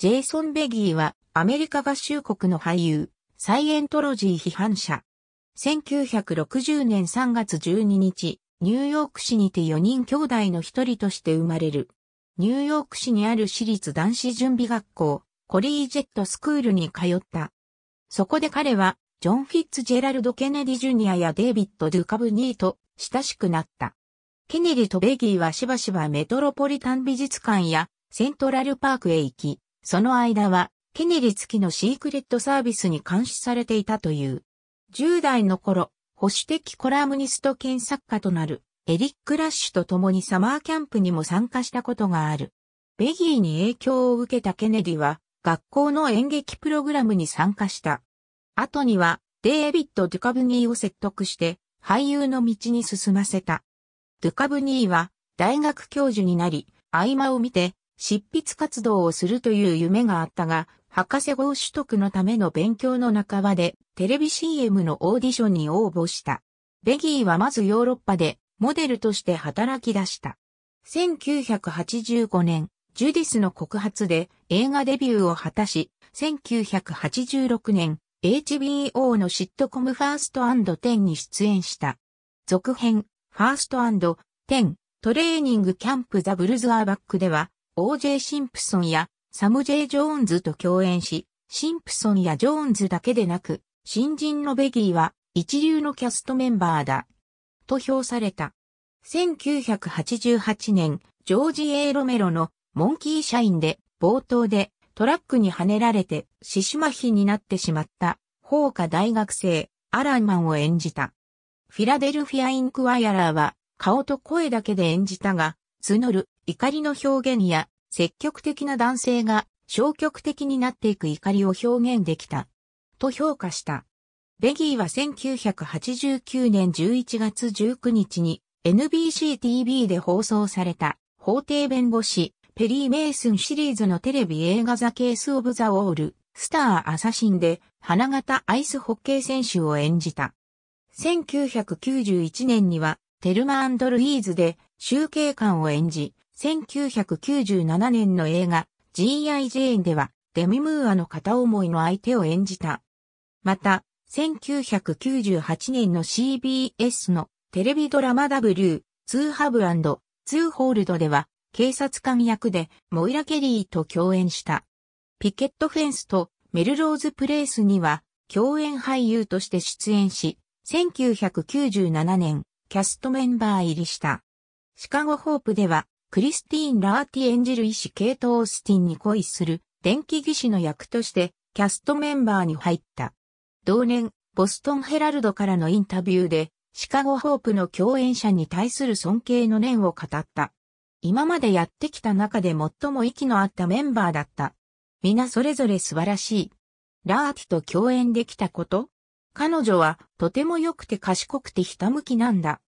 ジェイソン・ベギーはアメリカ合衆国の俳優、サイエントロジー批判者。1960年3月12日、ニューヨーク市にて4人兄弟の一人として生まれる。ニューヨーク市にある私立男子準備学校、コリージェットスクールに通った。そこで彼は、ジョン・フィッツジェラルド・ケネディ・ジュニアやデイビッド・ドゥカブニーと親しくなった。ケネディとベギーはしばしばメトロポリタン美術館やセントラルパークへ行き、その間は、ケネディ付きのシークレットサービスに監視されていたという。10代の頃、保守的コラムニスト兼作家となる、エリック・ラッシュと共にサマーキャンプにも参加したことがある。ベギーに影響を受けたケネディは、学校の演劇プログラムに参加した。後には、デイビッド・ドゥカブニーを説得して、俳優の道に進ませた。ドゥカブニーは、大学教授になり、合間を見て、執筆活動をするという夢があったが、博士号取得のための勉強の半ばで、テレビ CM のオーディションに応募した。ベギーはまずヨーロッパで、モデルとして働き出した。1985年、ジュディスの告発で映画デビューを果たし、1986年、HBO のシットコムファーストテンに出演した。続編、ファーストテントレーニングキャンプザブルズアーバックでは、O.J. シンプソンやサム・ジェイ・ジョーンズと共演し、シンプソンやジョーンズだけでなく、新人のベギーは一流のキャストメンバーだ。と評された。1988年、ジョージ・エ A・ ロメロのモンキー・社員で冒頭でトラックにはねられて死守麻痺になってしまった法科大学生アランマンを演じた。フィラデルフィア・インクワイアラーは顔と声だけで演じたが、募る怒りの表現や積極的な男性が消極的になっていく怒りを表現できた。と評価した。ベギーは1989年11月19日に NBCTV で放送された法廷弁護士ペリー・メイスンシリーズのテレビ映画ザ・ケース・オブ・ザ・ウォール、スター・アサシンで花形アイスホッケー選手を演じた。1991年にはテルマルイーズで集計官を演じ、1997年の映画 G.I. ジェーンではデミムーアの片思いの相手を演じた。また、1998年の CBS のテレビドラマ W、ツーハブツーホールドでは警察官役でモイラ・ケリーと共演した。ピケットフェンスとメルローズ・プレイスには共演俳優として出演し、1997年キャストメンバー入りした。シカゴホープではクリスティーン・ラーティ演じる医師ケイト・オースティンに恋する電気技師の役としてキャストメンバーに入った。同年、ボストンヘラルドからのインタビューで、シカゴホープの共演者に対する尊敬の念を語った。今までやってきた中で最も息の合ったメンバーだった。皆それぞれ素晴らしい。ラーティと共演できたこと彼女はとても良くて賢くてひたむきなんだ。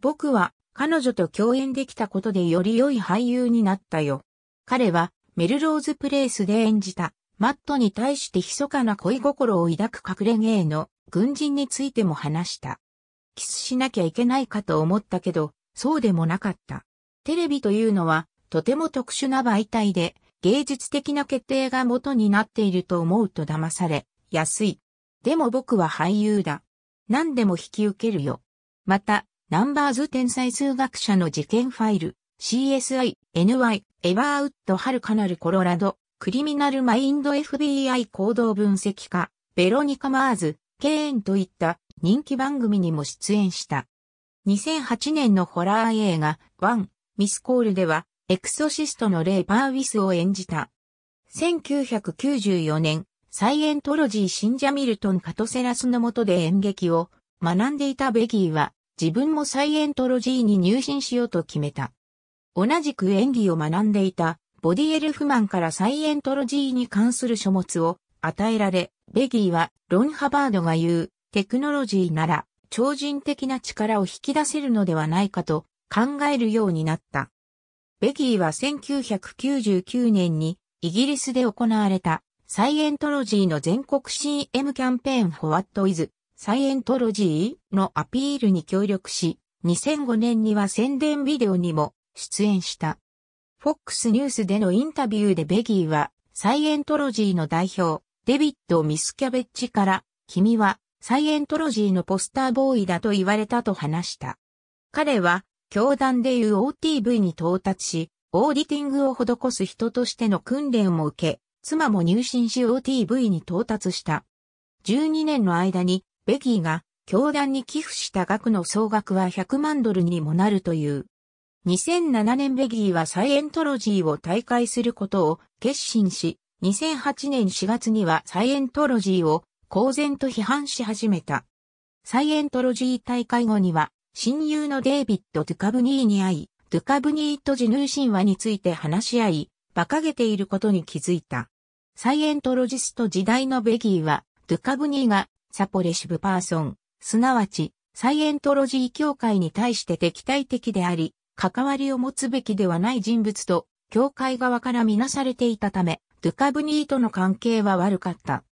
僕は彼女と共演できたことでより良い俳優になったよ。彼はメルローズプレイスで演じたマットに対して密かな恋心を抱く隠れ芸の軍人についても話した。キスしなきゃいけないかと思ったけど、そうでもなかった。テレビというのはとても特殊な媒体で芸術的な決定が元になっていると思うと騙され、安い。でも僕は俳優だ。何でも引き受けるよ。また、ナンバーズ天才数学者の事件ファイル、CSI、NY、エバーウッド・ハルカナル・コロラド、クリミナル・マインド FBI 行動分析家、ベロニカ・マーズ、ケーンといった人気番組にも出演した。2008年のホラー映画、ワン、ミスコールでは、エクソシストのレイ・パーウィスを演じた。1994年、サイエントロジーシンジャ・ミルトン・カトセラスの下で演劇を学んでいたベギーは、自分もサイエントロジーに入信しようと決めた。同じく演技を学んでいたボディエルフマンからサイエントロジーに関する書物を与えられ、ベギーはロン・ハバードが言うテクノロジーなら超人的な力を引き出せるのではないかと考えるようになった。ベギーは1999年にイギリスで行われたサイエントロジーの全国 CM キャンペーンォワットイズサイエントロジーのアピールに協力し、2005年には宣伝ビデオにも出演した。FOX ニュースでのインタビューでベギーは、サイエントロジーの代表、デビッド・ミスキャベッジから、君はサイエントロジーのポスターボーイだと言われたと話した。彼は、教団でいう OTV に到達し、オーディティングを施す人としての訓練を受け、妻も入信し OTV に到達した。12年の間にベギーが教団に寄付した額の総額は100万ドルにもなるという。2007年ベギーはサイエントロジーを大会することを決心し、2008年4月にはサイエントロジーを公然と批判し始めた。サイエントロジー大会後には、親友のデイビッド・ドゥカブニーに会い、ドゥカブニーと自ヌー神話について話し合い、馬鹿げていることに気づいた。サイエントロジスト時代のベギーは、ドゥカブニーがサポレシブパーソン、すなわち、サイエントロジー協会に対して敵対的であり、関わりを持つべきではない人物と、協会側からみなされていたため、ドゥカブニーとの関係は悪かった。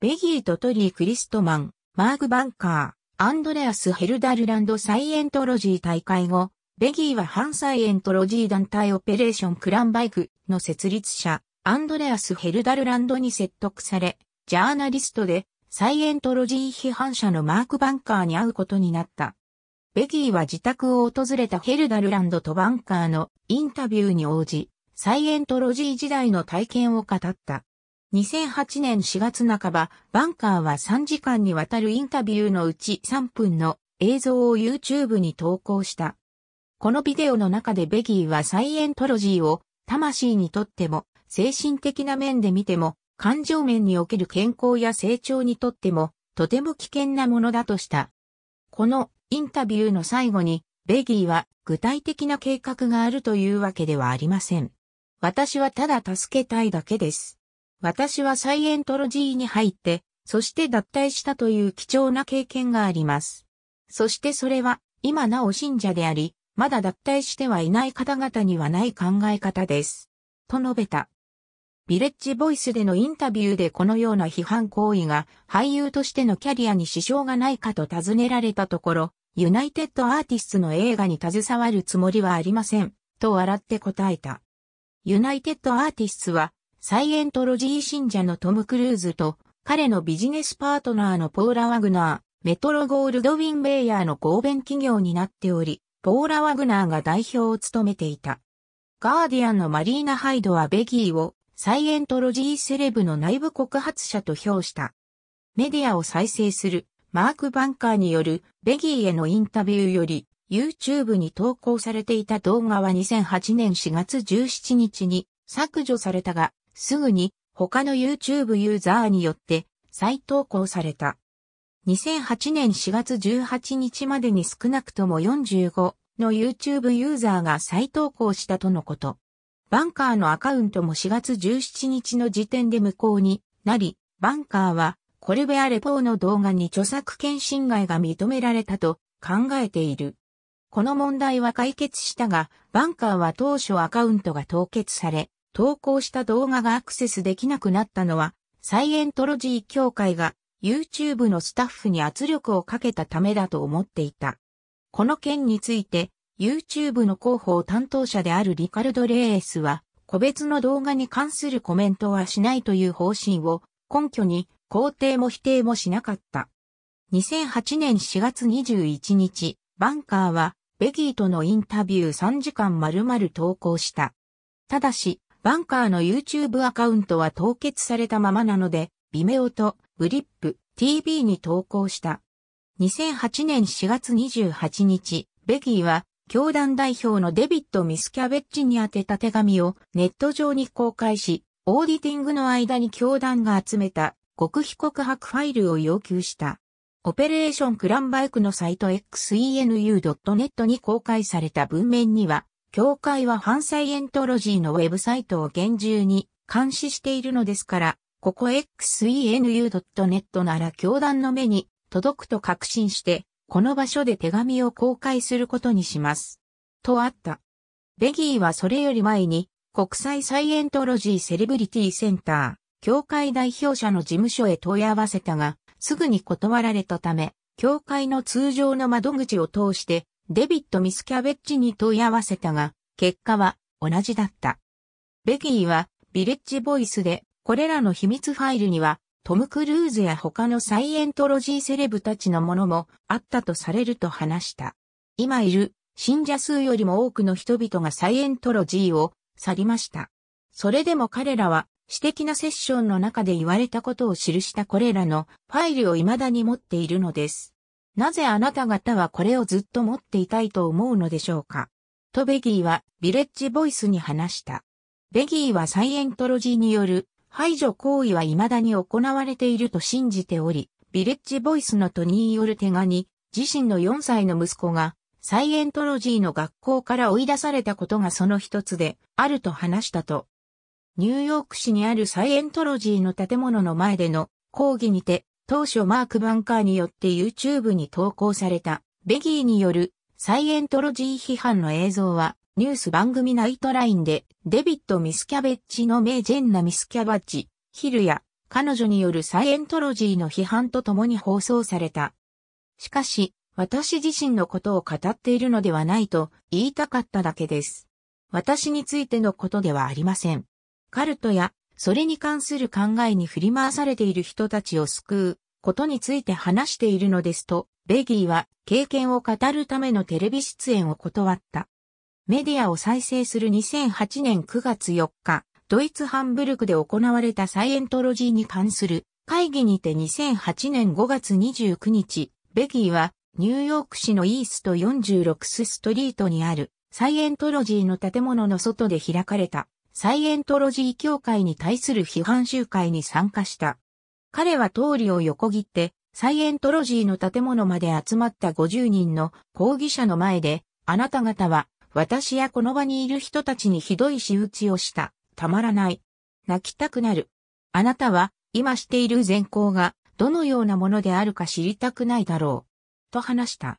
ベギーとトリー・クリストマン、マーグ・バンカー、アンドレアス・ヘルダルランド・サイエントロジー大会後、ベギーは反サイエントロジー団体オペレーション・クランバイクの設立者、アンドレアス・ヘルダルランドに説得され、ジャーナリストでサイエントロジー批判者のマーク・バンカーに会うことになった。ベギーは自宅を訪れたヘルダルランドとバンカーのインタビューに応じ、サイエントロジー時代の体験を語った。2008年4月半ば、バンカーは3時間にわたるインタビューのうち3分の映像を YouTube に投稿した。このビデオの中でベギーはサイエントロジーを魂にとっても精神的な面で見ても感情面における健康や成長にとっても、とても危険なものだとした。このインタビューの最後に、ベギーは具体的な計画があるというわけではありません。私はただ助けたいだけです。私はサイエントロジーに入って、そして脱退したという貴重な経験があります。そしてそれは、今なお信者であり、まだ脱退してはいない方々にはない考え方です。と述べた。ビレッジボイスでのインタビューでこのような批判行為が俳優としてのキャリアに支障がないかと尋ねられたところ、ユナイテッドアーティストの映画に携わるつもりはありません、と笑って答えた。ユナイテッドアーティストは、サイエントロジー信者のトム・クルーズと、彼のビジネスパートナーのポーラ・ワグナー、メトロゴールドウィン・ベイヤーの合弁企業になっており、ポーラ・ワグナーが代表を務めていた。ガーディアンのマリーナ・ハイドはベギーをサイエントロジーセレブの内部告発者と評した。メディアを再生するマーク・バンカーによるベギーへのインタビューより YouTube に投稿されていた動画は2008年4月17日に削除されたがすぐに他の YouTube ユーザーによって再投稿された。2008年4月18日までに少なくとも45の YouTube ユーザーが再投稿したとのこと。バンカーのアカウントも4月17日の時点で無効になり、バンカーはコルベアレポーの動画に著作権侵害が認められたと考えている。この問題は解決したが、バンカーは当初アカウントが凍結され、投稿した動画がアクセスできなくなったのは、サイエントロジー協会が YouTube のスタッフに圧力をかけたためだと思っていた。この件について、YouTube の広報担当者であるリカルド・レースは、個別の動画に関するコメントはしないという方針を根拠に肯定も否定もしなかった。2008年4月21日、バンカーはベギーとのインタビュー3時間丸々投稿した。ただし、バンカーの YouTube アカウントは凍結されたままなので、ビメオとブリップ TV に投稿した。2008年4月28日、ベギーは教団代表のデビッド・ミスキャベッジに宛てた手紙をネット上に公開し、オーディティングの間に教団が集めた極秘告白ファイルを要求した。オペレーションクランバイクのサイト xenu.net に公開された文面には、教会は反サイエントロジーのウェブサイトを厳重に監視しているのですから、ここ xenu.net なら教団の目に届くと確信して、この場所で手紙を公開することにします。とあった。ベギーはそれより前に、国際サイエントロジーセレブリティセンター、協会代表者の事務所へ問い合わせたが、すぐに断られたため、協会の通常の窓口を通して、デビット・ミスキャベッジに問い合わせたが、結果は同じだった。ベギーは、ビレッジボイスで、これらの秘密ファイルには、トム・クルーズや他のサイエントロジーセレブたちのものもあったとされると話した。今いる信者数よりも多くの人々がサイエントロジーを去りました。それでも彼らは私的なセッションの中で言われたことを記したこれらのファイルを未だに持っているのです。なぜあなた方はこれをずっと持っていたいと思うのでしょうかとベギーはビレッジボイスに話した。ベギーはサイエントロジーによる排除行為は未だに行われていると信じており、ビレッジボイスのトニー・オルテガ自身の4歳の息子が、サイエントロジーの学校から追い出されたことがその一つで、あると話したと。ニューヨーク市にあるサイエントロジーの建物の前での講義にて、当初マーク・バンカーによって YouTube に投稿された、ベギーによるサイエントロジー批判の映像は、ニュース番組ナイトラインで、デビッド・ミスキャベッチの名ジェンナ・ミスキャバッチ、ヒルや、彼女によるサイエントロジーの批判と共に放送された。しかし、私自身のことを語っているのではないと言いたかっただけです。私についてのことではありません。カルトや、それに関する考えに振り回されている人たちを救うことについて話しているのですと、ベギーは経験を語るためのテレビ出演を断った。メディアを再生する2008年9月4日、ドイツハンブルクで行われたサイエントロジーに関する会議にて2008年5月29日、ベギーはニューヨーク市のイースト46スストリートにあるサイエントロジーの建物の外で開かれたサイエントロジー協会に対する批判集会に参加した。彼は通りを横切ってサイエントロジーの建物まで集まった50人の抗議者の前であなた方は私やこの場にいる人たちにひどい仕打ちをした。たまらない。泣きたくなる。あなたは、今している善行が、どのようなものであるか知りたくないだろう。と話した。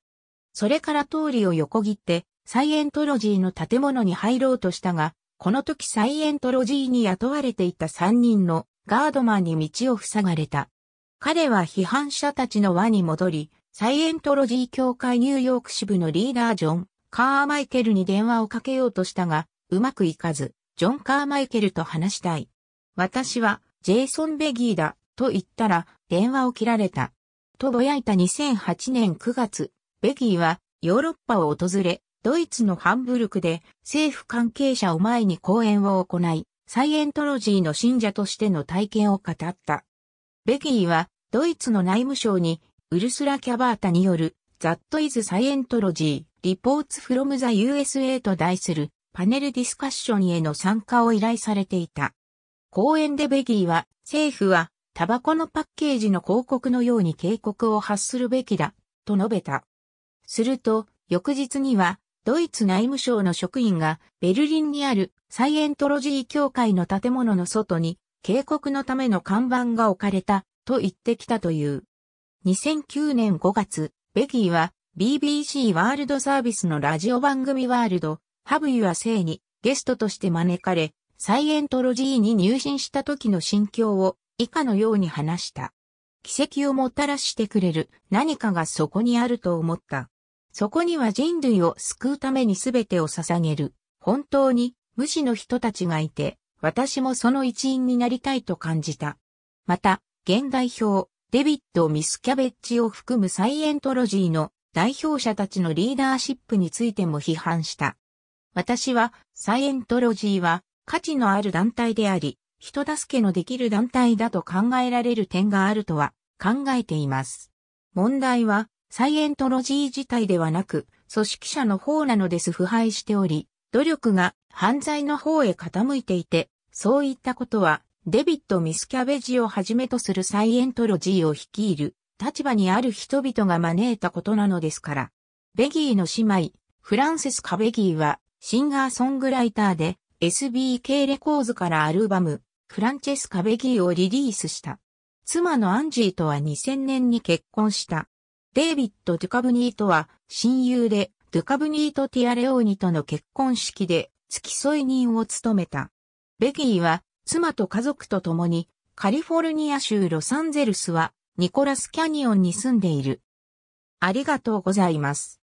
それから通りを横切って、サイエントロジーの建物に入ろうとしたが、この時サイエントロジーに雇われていた3人のガードマンに道を塞がれた。彼は批判者たちの輪に戻り、サイエントロジー協会ニューヨーク支部のリーダージョン・カーマイケルに電話をかけようとしたが、うまくいかず、ジョン・カーマイケルと話したい。私は、ジェイソン・ベギーだ、と言ったら、電話を切られた。とぼやいた2008年9月、ベギーは、ヨーロッパを訪れ、ドイツのハンブルクで、政府関係者を前に講演を行い、サイエントロジーの信者としての体験を語った。ベギーは、ドイツの内務省に、ウルスラ・キャバータによる、ザットイズ・サイエントロジー、リポーツフロムザ USA と題するパネルディスカッションへの参加を依頼されていた。講演でベギーは、政府は、タバコのパッケージの広告のように警告を発するべきだ、と述べた。すると、翌日には、ドイツ内務省の職員が、ベルリンにあるサイエントロジー協会の建物の外に、警告のための看板が置かれた、と言ってきたという。2009年5月、ベギーは、BBC ワールドサービスのラジオ番組ワールド、ハブユア生にゲストとして招かれ、サイエントロジーに入信した時の心境を以下のように話した。奇跡をもたらしてくれる何かがそこにあると思った。そこには人類を救うために全てを捧げる、本当に無視の人たちがいて、私もその一員になりたいと感じた。また、現代表、デビッド・ミスキャベッジを含むサイエントロジーの代表者たちのリーダーシップについても批判した。私は、サイエントロジーは価値のある団体であり、人助けのできる団体だと考えられる点があるとは考えています。問題は、サイエントロジー自体ではなく、組織者の方なのです腐敗しており、努力が犯罪の方へ傾いていて、そういったことは、デビッド・ミスキャベジをはじめとするサイエントロジーを率いる立場にある人々が招いたことなのですから。ベギーの姉妹、フランセス・カ・ベギーは、シンガーソングライターで、SBK レコーズからアルバム、フランチェスカ・ベギーをリリースした。妻のアンジーとは2000年に結婚した。デイビッド・ドゥカブニーとは親友で、ドゥカブニーとティアレオーニとの結婚式で付き添い人を務めた。ベギーは妻と家族と共にカリフォルニア州ロサンゼルスはニコラスキャニオンに住んでいる。ありがとうございます。